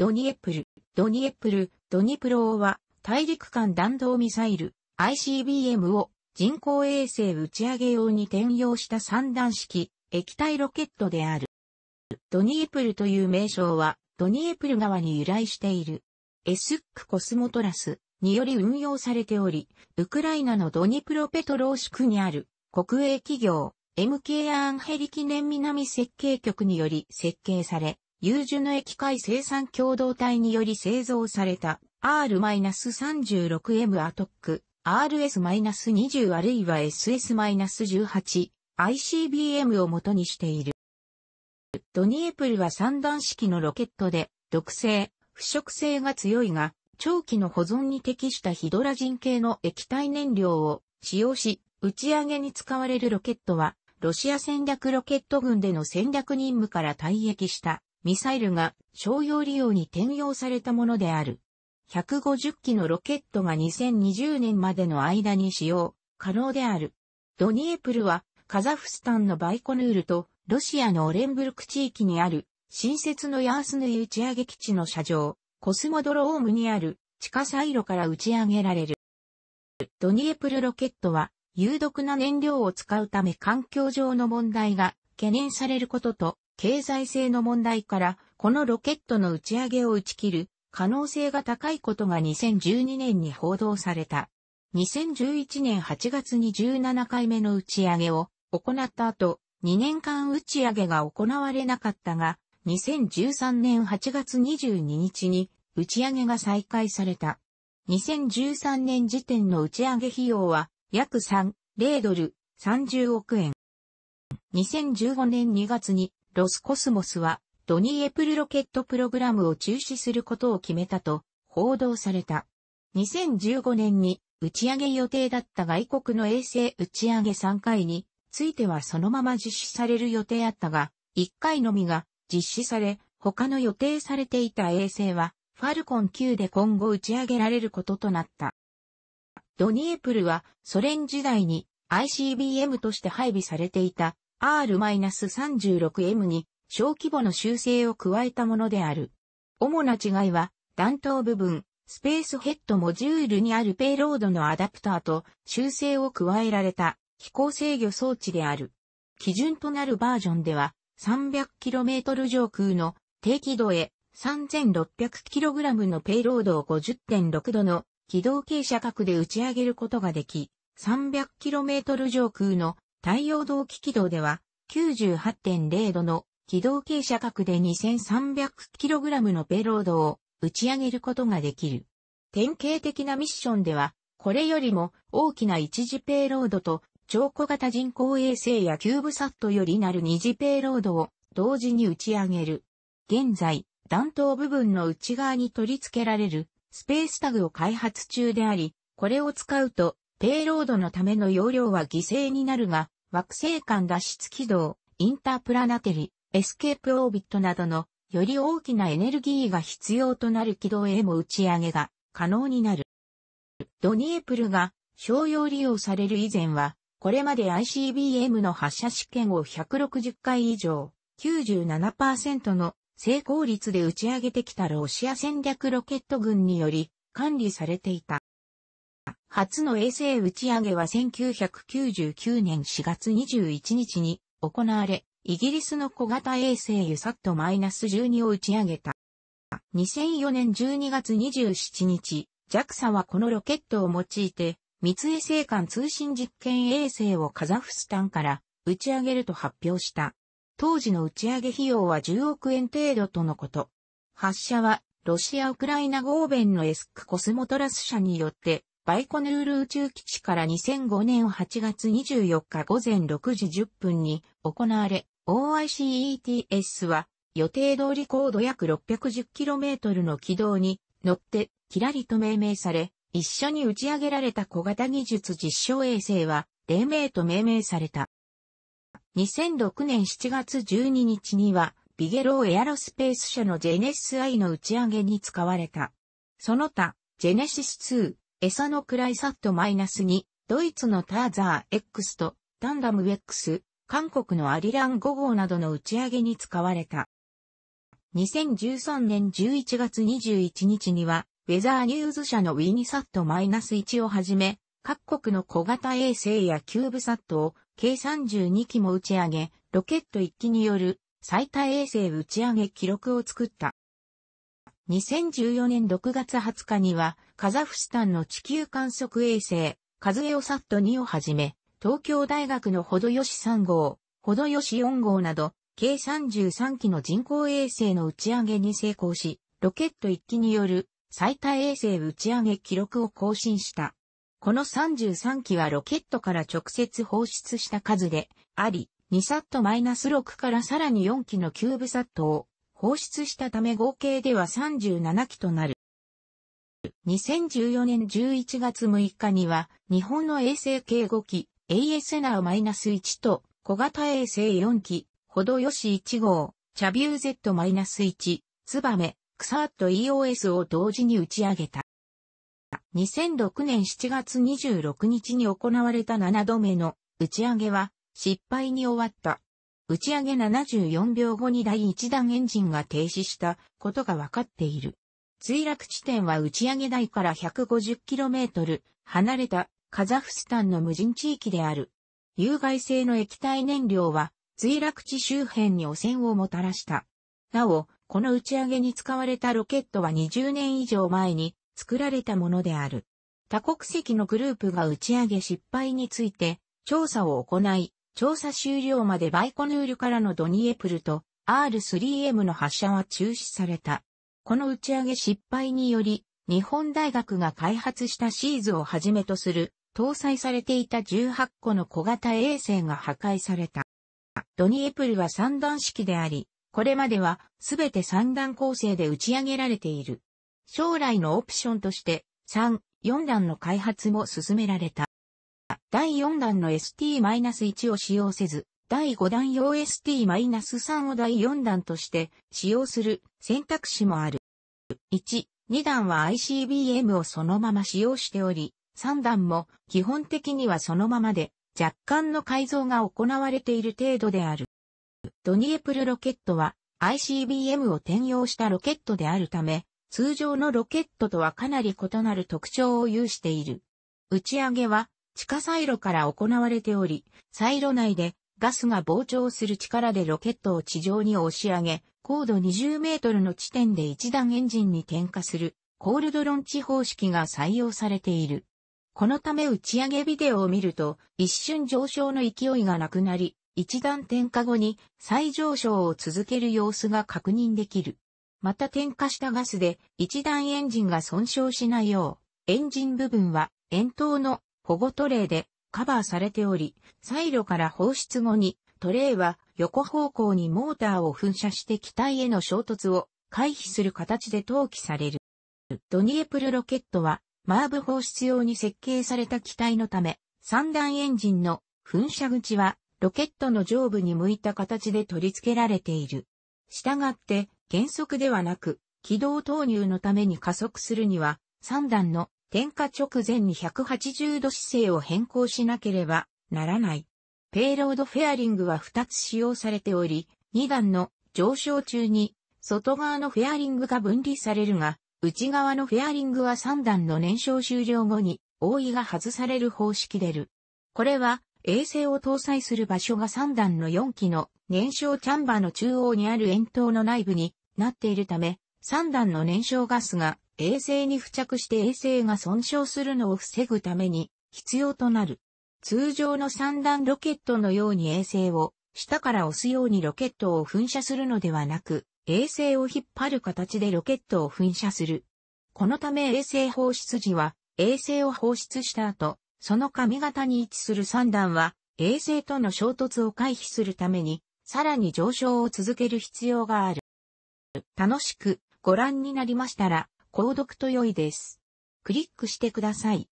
ドニエプル、ドニエプル、ドニプロは大陸間弾道ミサイル ICBM を人工衛星打ち上げ用に転用した三段式液体ロケットである。ドニエプルという名称はドニエプル川に由来している。エスックコスモトラスにより運用されており、ウクライナのドニプロペトローシクにある国営企業 MK アンヘリ記念南設計局により設計され、ユージュの液界生産共同体により製造された R-36M アトック、RS-20 あるいは SS-18、ICBM を元にしている。ドニエプルは三段式のロケットで、毒性、腐食性が強いが、長期の保存に適したヒドラジン系の液体燃料を使用し、打ち上げに使われるロケットは、ロシア戦略ロケット軍での戦略任務から退役したミサイルが商用利用に転用されたものである。150機のロケットが2020年までの間に使用可能である。ドニエプルはカザフスタンのバイコヌールとロシアのオレンブルク地域にある新設のヤースヌイ打ち上げ基地の射場、コスモドロームにある地下サイロから打ち上げられる。ドニエプルロケットは有毒な燃料を使うため環境上の問題が懸念されることと、経済性の問題から、このロケットの打ち上げを打ち切る可能性が高いことが2012年に報道された。2011年8月に17回目の打ち上げを行った後、2年間打ち上げが行われなかったが、2013年8月22日に打ち上げが再開された。2013年時点の打ち上げ費用は約3、0ドル30億円。2015年2月にロスコスモスはドニーエプルロケットプログラムを中止することを決めたと報道された。2015年に打ち上げ予定だった外国の衛星打ち上げ3回についてはそのまま実施される予定あったが、1回のみが実施され、他の予定されていた衛星はファルコン9で今後打ち上げられることとなった。ドニエプルはソ連時代に ICBM として配備されていた R-36M に小規模の修正を加えたものである。主な違いは、弾頭部分、スペースヘッドモジュールにあるペイロードのアダプターと修正を加えられた飛行制御装置である。基準となるバージョンでは 300km 上空の低軌道へ 3600kg のペイロードを50.6度の軌道傾斜角で打ち上げることができ、300km 上空の太陽動期軌道では、98.0度の軌道傾斜角で 2300kg のペロードを打ち上げることができる。典型的なミッションでは、これよりも大きな一次ペイロードと超小型人工衛星やキューブサットよりなる二次ペイロードを同時に打ち上げる。現在、弾頭部分の内側に取り付けられるスペースタグを開発中であり、これを使うとペイロードのための容量は犠牲になるが、惑星間脱出軌道、インタープラナテリ、エスケープオービットなどのより大きなエネルギーが必要となる軌道へも打ち上げが可能になる。ドニエプルが商用利用される以前は、これまで ICBM の発射試験を160回以上、97%の成功率で打ち上げてきたロシア戦略ロケット軍により管理されていた。初の衛星打ち上げは1999年4月21日に行われ、イギリスの小型衛星ユサット -12 を打ち上げた。2004年12月27日、JAXA はこのロケットを用いて、密衛星間通信実験衛星をカザフスタンから打ち上げると発表した。当時の打ち上げ費用は10億円程度とのこと。発射はロシア・ウクライナ合弁のエスク・コスモトラス社によってバイコヌール宇宙基地から2005年8月24日午前6時10分に行われ、OICETS は予定通り高度約 610km の軌道に乗ってキラリと命名され、一緒に打ち上げられた小型技術実証衛星は、黎明と命名された。2006年7月12日には、ビゲローエアロスペース社のジェネシス I の打ち上げに使われた。その他、ジェネシスエサのクライサット -2、ドイツのターザー X とダンダム X、韓国のアリラン5号などの打ち上げに使われた。2013年11月21日には、ウェザーニューズ社のウィニサット -1 をはじめ、各国の小型衛星やキューブサットを計32機も打ち上げ、ロケット1機による最多衛星打ち上げ記録を作った。2014年6月20日には、カザフスタンの地球観測衛星、カズエオサット2をはじめ、東京大学のほどよし3号、ほどよし4号など、計33機の人工衛星の打ち上げに成功し、ロケット1機による最多衛星打ち上げ記録を更新した。この33機はロケットから直接放出した数であり、2サット -6 からさらに4機のキューブサットを放出したため合計では37機となる。2014年11月6日には、日本の衛星計5機、AS n r -1 と小型衛星4機、ほどよし1号、チャビュー Z-1、ツバメ、クサート EOS を同時に打ち上げた。2006年7月26日に行われた7度目の打ち上げは失敗に終わった。打ち上げ74秒後に第1弾エンジンが停止したことが分かっている。墜落地点は打ち上げ台から 150km 離れたカザフスタンの無人地域である。有害性の液体燃料は墜落地周辺に汚染をもたらした。なお、この打ち上げに使われたロケットは20年以上前に作られたものである。多国籍のグループが打ち上げ失敗について調査を行い、調査終了までバイコヌールからのドニエプルと R3M の発射は中止された。この打ち上げ失敗により、日本大学が開発したシーズをはじめとする、搭載されていた18個の小型衛星が破壊された。ドニエプルは三段式であり、これまではすべて三段構成で打ち上げられている。将来のオプションとして、3、4段の開発も進められた。第4弾の ST-1 を使用せず、第5弾用 ST-3 を第4弾として使用する選択肢もある。1、2弾は ICBM をそのまま使用しており、3弾も基本的にはそのままで若干の改造が行われている程度である。ドニエプルロケットは ICBM を転用したロケットであるため、通常のロケットとはかなり異なる特徴を有している。打ち上げは地下サイロから行われており、サイロ内でガスが膨張する力でロケットを地上に押し上げ、高度20メートルの地点で一段エンジンに点火するコールドロンチ方式が採用されている。このため打ち上げビデオを見ると、一瞬上昇の勢いがなくなり、一段点火後に再上昇を続ける様子が確認できる。また点火したガスで一段エンジンが損傷しないよう、エンジン部分は円筒の保護トレーでカバーされており、サイロから放出後にトレイは横方向にモーターを噴射して機体への衝突を回避する形で投棄される。ドニエプルロケットはマーブ放出用に設計された機体のため、三段エンジンの噴射口はロケットの上部に向いた形で取り付けられている。したがって減速ではなく、軌道投入のために加速するには、3段の点火直前に180度姿勢を変更しなければならない。ペイロードフェアリングは2つ使用されており、2段の上昇中に外側のフェアリングが分離されるが、内側のフェアリングは3段の燃焼終了後に覆いが外される方式でる。これは衛星を搭載する場所が3段の4機の燃焼チャンバーの中央にある円筒の内部になっているため、3段の燃焼ガスが衛星に付着して衛星が損傷するのを防ぐために必要となる。通常の三段ロケットのように衛星を下から押すようにロケットを噴射するのではなく、衛星を引っ張る形でロケットを噴射する。このため衛星放出時は、衛星を放出した後、その髪型に位置する3段は、衛星との衝突を回避するために、さらに上昇を続ける必要がある。楽しくご覧になりましたら、購読と良いです。クリックしてください。